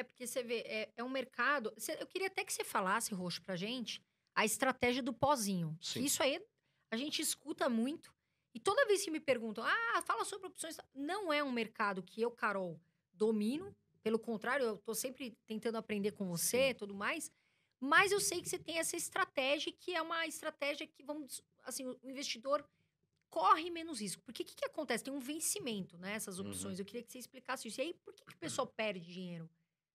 É porque você vê, é, é um mercado. eu queria até que você falasse, Roxo, pra gente, a estratégia do pozinho. Sim. Isso aí a gente escuta muito. E toda vez que me perguntam, ah, fala sobre opções. Não é um mercado que eu, Carol, domino. Pelo contrário, eu tô sempre tentando aprender com você e tudo mais. Mas eu sei que você tem essa estratégia que é uma estratégia que, vamos, assim, o investidor corre menos risco. Porque o que, que, acontece? Tem um vencimento, né? Essas uhum. opções. Uhum. Eu queria que você explicasse isso. E aí, por que, que o uhum. pessoal perde dinheiro?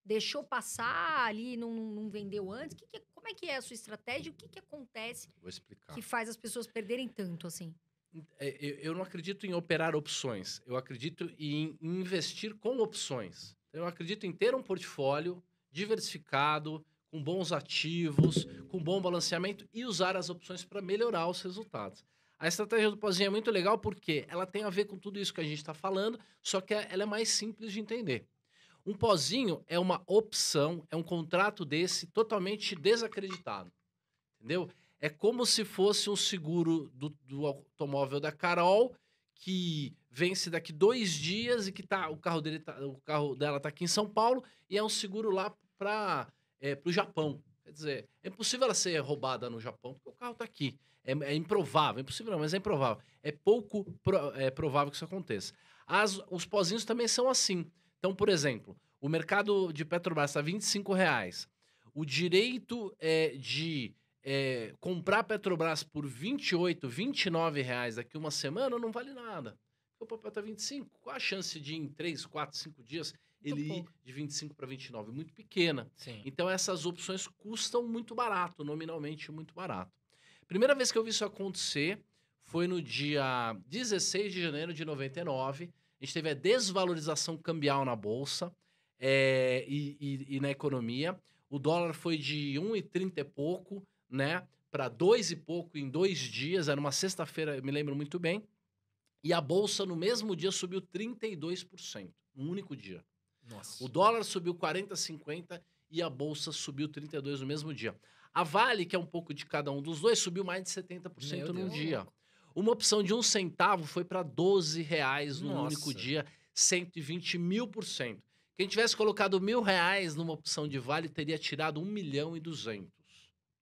deixou passar ali, não, não vendeu antes? Que que, é, como é que é a sua estratégia? O que, que acontece Vou explicar. que faz as pessoas perderem tanto assim? Hum, é, eu não acredito em operar opções, eu acredito em investir com opções. Então, eu acredito em ter um portfólio diversificado, com bons ativos, com bom balanceamento e usar as opções para melhorar os resultados. A estratégia do pozinho é muito legal porque ela tem a ver com tudo isso que a gente está falando, só que é, ela é mais simples de entender. Um pozinho é uma opção, é um contrato desse totalmente desacreditado. Entendeu? É como se fosse um seguro do, do automóvel da Carol que vence daqui dois dias e que tá, o, carro dele tá, o carro dela tá aqui em São Paulo e é um seguro lá para é, o Japão. Quer dizer, é impossível ela ser roubada no Japão porque o carro está aqui. É, é, improvável, impossível não, mas é improvável. É pouco pro, é, provável que isso aconteça. As, os pozinhos também são assim. Então, por exemplo, o mercado de Petrobras está R$ reais. O direito é, de é, comprar Petrobras por 28, 29 reais daqui uma semana não vale nada. O papel está 25. Qual a chance de em 3, 4, 5 dias muito então, ele pouco. ir de 25 para 29? Muito pequena. Sim. Então essas opções custam muito barato, nominalmente muito barato. Primeira vez que eu vi isso acontecer foi no dia 16 de janeiro de 99, gente teve a desvalorização cambial na bolsa é, e, e, e, na economia. O dólar foi de 1,30 e pouco, né? Para dois e pouco em dois dias. Era uma sexta-feira, eu me lembro muito bem. E a bolsa no mesmo dia subiu 32%, um único dia. Nossa. O dólar subiu 40,50 e a bolsa subiu 32 no mesmo dia. A Vale, que é um pouco de cada um dos dois, subiu mais de 70% Meu num Deus. dia. Uma opção de um centavo foi para 12 reais num Nossa. único dia, 120 mil por cento. Quem tivesse colocado mil reais numa opção de vale teria tirado 1 milhão e 200,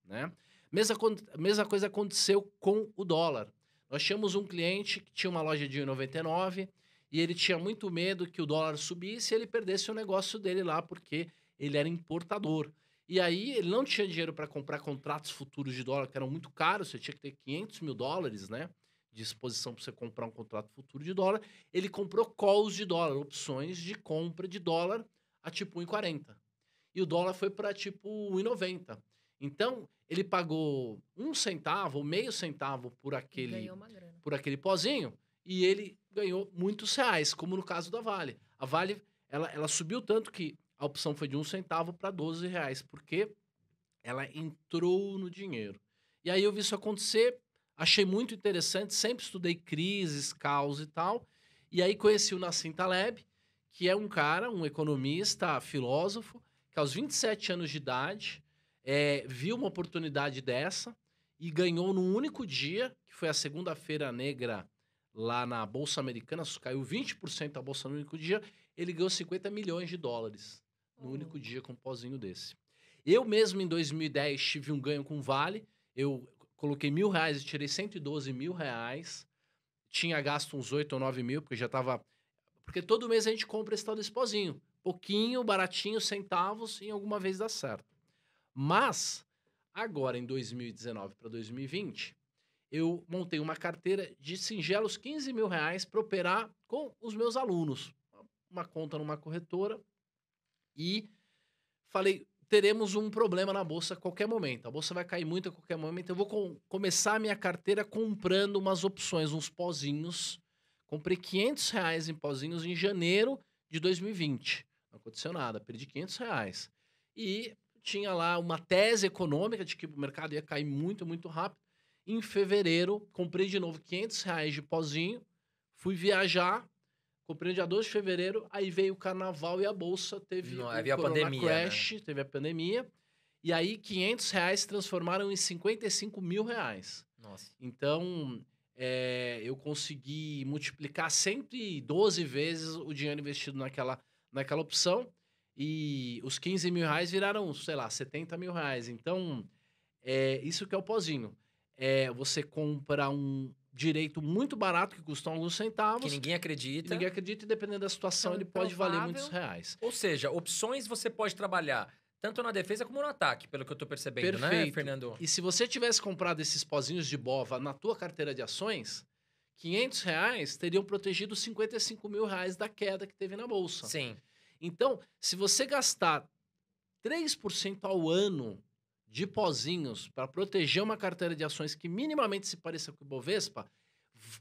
né? Mesma, mesma coisa aconteceu com o dólar. Nós tínhamos um cliente que tinha uma loja de 1,99 e ele tinha muito medo que o dólar subisse e ele perdesse o negócio dele lá porque ele era importador. E aí ele não tinha dinheiro para comprar contratos futuros de dólar que eram muito caros, você tinha que ter 500 mil dólares, né? de exposição para você comprar um contrato futuro de dólar. Ele comprou calls de dólar, opções de compra de dólar a tipo 1,40. E o dólar foi para tipo 1,90. Então, ele pagou um centavo, meio centavo por aquele, por aquele pozinho e ele ganhou muitos reais, como no caso da Vale. A Vale, ela, ela subiu tanto que a opção foi de um centavo para 12 reais, porque ela entrou no dinheiro. E aí eu vi isso acontecer, Achei muito interessante, sempre estudei crises, caos e tal. E aí conheci o Nassim Taleb, que é um cara, um economista, filósofo, que aos 27 anos de idade é, viu uma oportunidade dessa e ganhou num único dia, que foi a segunda-feira negra lá na Bolsa Americana, caiu 20% a Bolsa no único dia, ele ganhou 50 milhões de dólares no único hum. dia com um pozinho desse. Eu mesmo, em 2010, tive um ganho com o Vale, eu coloquei mil reais e tirei 112 mil reais. Tinha gasto uns 8 ou 9 mil, porque já tava. Porque todo mês a gente compra esse tal desse pozinho. Pouquinho, baratinho, centavos, e alguma vez dá certo. Mas, agora em 2019 para 2020, eu montei uma carteira de singelos 15 mil reais para operar com os meus alunos. Uma conta numa corretora. E falei, teremos um problema na bolsa a qualquer momento. A bolsa vai cair muito a qualquer momento. Eu vou com, começar a minha carteira comprando umas opções, uns pozinhos. Comprei 500 reais em pozinhos em janeiro de 2020. Não aconteceu nada, perdi 500 reais. E tinha lá uma tese econômica de que o mercado ia cair muito, muito rápido. Em fevereiro, comprei de novo 500 reais de pozinho, fui viajar, Comprei no dia 12 de fevereiro, aí veio o carnaval e a bolsa teve Não, havia a pandemia, né? crash, né? teve a pandemia. E aí 500 reais se transformaram em 55 mil reais. Nossa. Então, é, eu consegui multiplicar 112 vezes o dinheiro investido naquela, naquela opção. E os 15 mil reais viraram, sei lá, 70 mil reais. Então, é isso que é o pozinho. É, você compra um, direito muito barato que custa alguns centavos. Que ninguém acredita. Que ninguém acredita e dependendo da situação é ele pode valer muitos reais. Ou seja, opções você pode trabalhar tanto na defesa como no ataque, pelo que eu estou percebendo, né, Perfeito. né, Fernando? E se você tivesse comprado esses pozinhos de bova na tua carteira de ações, 500 reais teriam protegido 55 mil reais da queda que teve na bolsa. Sim. Então, se você gastar 3% ao ano de pozinhos para proteger uma carteira de ações que minimamente se pareça com o Ibovespa,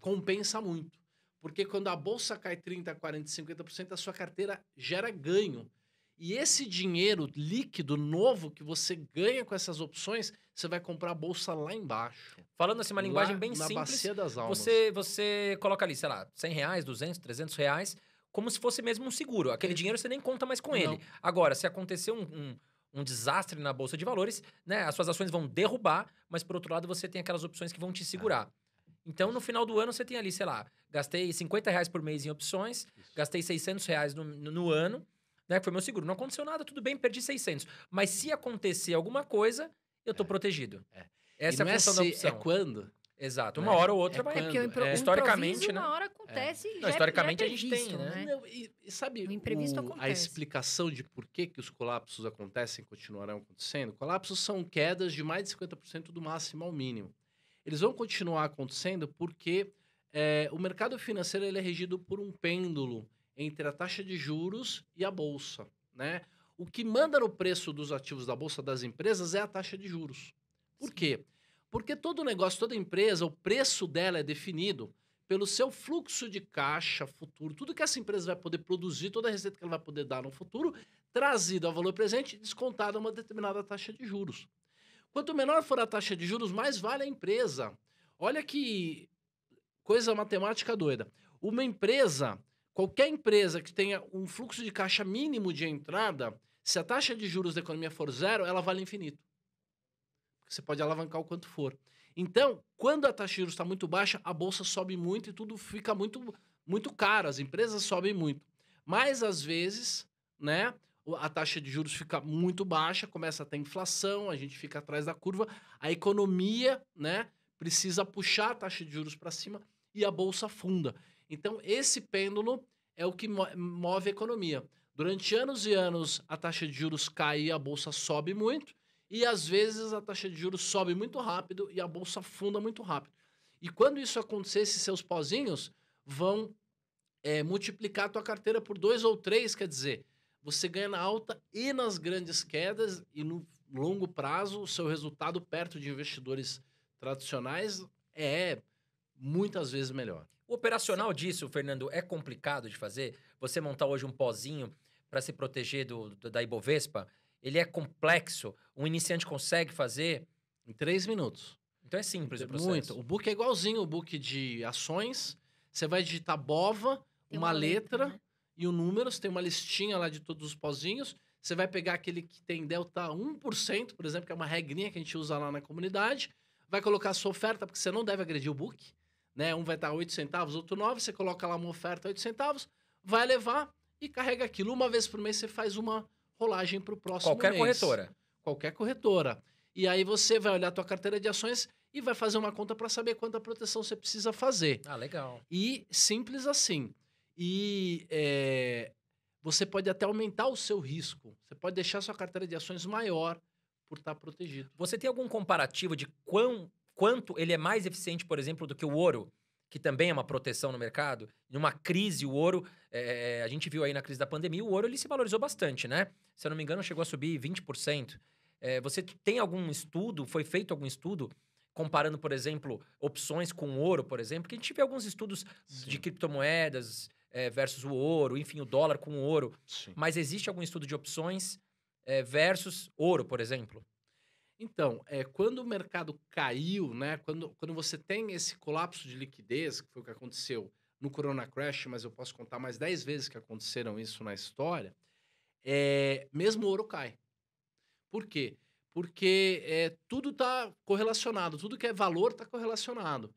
compensa muito. Porque quando a bolsa cai 30, 40, 50%, a sua carteira gera ganho. E esse dinheiro líquido novo que você ganha com essas opções, você vai comprar a bolsa lá embaixo. Falando assim, uma linguagem lá bem na simples. Bacia das almas. Você, você coloca ali, sei lá, 100 reais, 200, 300 reais, como se fosse mesmo um seguro. Aquele é. dinheiro você nem conta mais com Não. ele. Agora, se acontecer um, um um desastre na bolsa de valores, né? As suas ações vão derrubar, mas por outro lado você tem aquelas opções que vão te segurar. Ah. Então, no final do ano, você tem ali, sei lá, gastei 50 reais por mês em opções, Isso. gastei 600 reais no, no, no ano, né? Que foi meu seguro. Não aconteceu nada, tudo bem, perdi 600. Mas se acontecer alguma coisa, eu estou é. protegido. É. Essa e é a é função é se, da opção. É quando? Exato. Uma né? hora ou outra é vai. É historicamente, né? Uma hora acontece. É. Não, é historicamente é previsto, a gente tem, né? né? e, e, sabe o imprevisto o, acontece. a explicação de por que, que os colapsos acontecem e continuarão acontecendo? Colapsos são quedas de mais de 50% do máximo ao mínimo. Eles vão continuar acontecendo porque é, o mercado financeiro ele é regido por um pêndulo entre a taxa de juros e a bolsa, né? O que manda no preço dos ativos da bolsa das empresas é a taxa de juros. Por Sim. quê? Porque todo negócio, toda empresa, o preço dela é definido pelo seu fluxo de caixa futuro, tudo que essa empresa vai poder produzir, toda a receita que ela vai poder dar no futuro, trazido ao valor presente, descontado a uma determinada taxa de juros. Quanto menor for a taxa de juros, mais vale a empresa. Olha que coisa matemática doida. Uma empresa, qualquer empresa que tenha um fluxo de caixa mínimo de entrada, se a taxa de juros da economia for zero, ela vale infinito. Você pode alavancar o quanto for. Então, quando a taxa de juros está muito baixa, a bolsa sobe muito e tudo fica muito, muito caro. As empresas sobem muito. Mas, às vezes, né? A taxa de juros fica muito baixa, começa a ter inflação, a gente fica atrás da curva, a economia, né, precisa puxar a taxa de juros para cima e a bolsa afunda. Então, esse pêndulo é o que move a economia. Durante anos e anos, a taxa de juros cai e a bolsa sobe muito. E às vezes a taxa de juros sobe muito rápido e a bolsa afunda muito rápido. E quando isso acontecer, esses seus pozinhos vão é, multiplicar a tua carteira por dois ou três, quer dizer, você ganha na alta e nas grandes quedas, e no longo prazo, o seu resultado perto de investidores tradicionais é muitas vezes melhor. O operacional disso, Fernando, é complicado de fazer? Você montar hoje um pozinho para se proteger do, do, da Ibovespa, ele é complexo, um iniciante consegue fazer em três minutos. Então é simples o processo. Muito. O book é igualzinho o book de ações. Você vai digitar BOVA, uma, uma letra, letra né? e o um número, você tem uma listinha lá de todos os pozinhos. Você vai pegar aquele que tem delta 1%, por exemplo, que é uma regrinha que a gente usa lá na comunidade. Vai colocar a sua oferta, porque você não deve agredir o book. Né? Um vai estar 8 centavos, outro 9. Você coloca lá uma oferta 8 centavos, vai levar e carrega aquilo. Uma vez por mês você faz uma rolagem para o próximo Qualquer mês. corretora. Qualquer corretora. E aí você vai olhar a tua carteira de ações e vai fazer uma conta para saber quanta proteção você precisa fazer. Ah, legal. E simples assim. E é, você pode até aumentar o seu risco. Você pode deixar sua carteira de ações maior por estar tá protegido. Você tem algum comparativo de quão, quanto ele é mais eficiente, por exemplo, do que o ouro? que também é uma proteção no mercado, em uma crise, o ouro, é, a gente viu aí na crise da pandemia, o ouro ele se valorizou bastante, né? Se eu não me engano, chegou a subir 20%. É, você tem algum estudo, foi feito algum estudo comparando, por exemplo, opções com ouro, por exemplo? Porque a gente vê alguns estudos Sim. de criptomoedas é, versus o ouro, enfim, o dólar com o ouro. Sim. Mas existe algum estudo de opções versus ouro, por exemplo? Então, é, quando o mercado caiu, né, quando, quando você tem esse colapso de liquidez, que foi o que aconteceu no Corona Crash, mas eu posso contar mais 10 vezes que aconteceram isso na história, é, mesmo o ouro cai. Por quê? Porque é, tudo está correlacionado, tudo que é valor está correlacionado.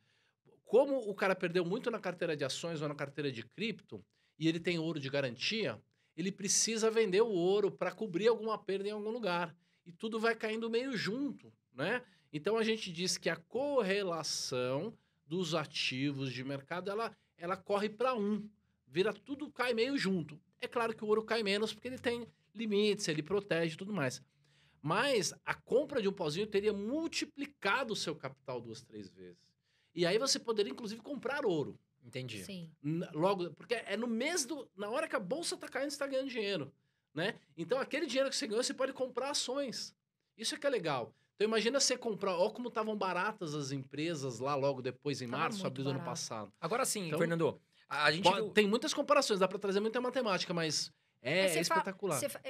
Como o cara perdeu muito na carteira de ações ou na carteira de cripto, e ele tem ouro de garantia, ele precisa vender o ouro para cobrir alguma perda em algum lugar e tudo vai caindo meio junto, né? Então a gente diz que a correlação dos ativos de mercado ela, ela corre para um, vira tudo cai meio junto. É claro que o ouro cai menos porque ele tem limites, ele protege e tudo mais. Mas a compra de um pozinho teria multiplicado o seu capital duas, três vezes. E aí você poderia, inclusive, comprar ouro. Entendi. Sim. Logo, porque é no mês do. Na hora que a bolsa está caindo, você está ganhando dinheiro né? Então aquele dinheiro que você ganhou, você pode comprar ações. Isso é que é legal. Então imagina você comprar, Olha como estavam baratas as empresas lá logo depois em Tava março, abril do ano passado. Agora sim, então, Fernando, a gente pode, viu... tem muitas comparações, dá para trazer muita matemática, mas é, é espetacular. Fa...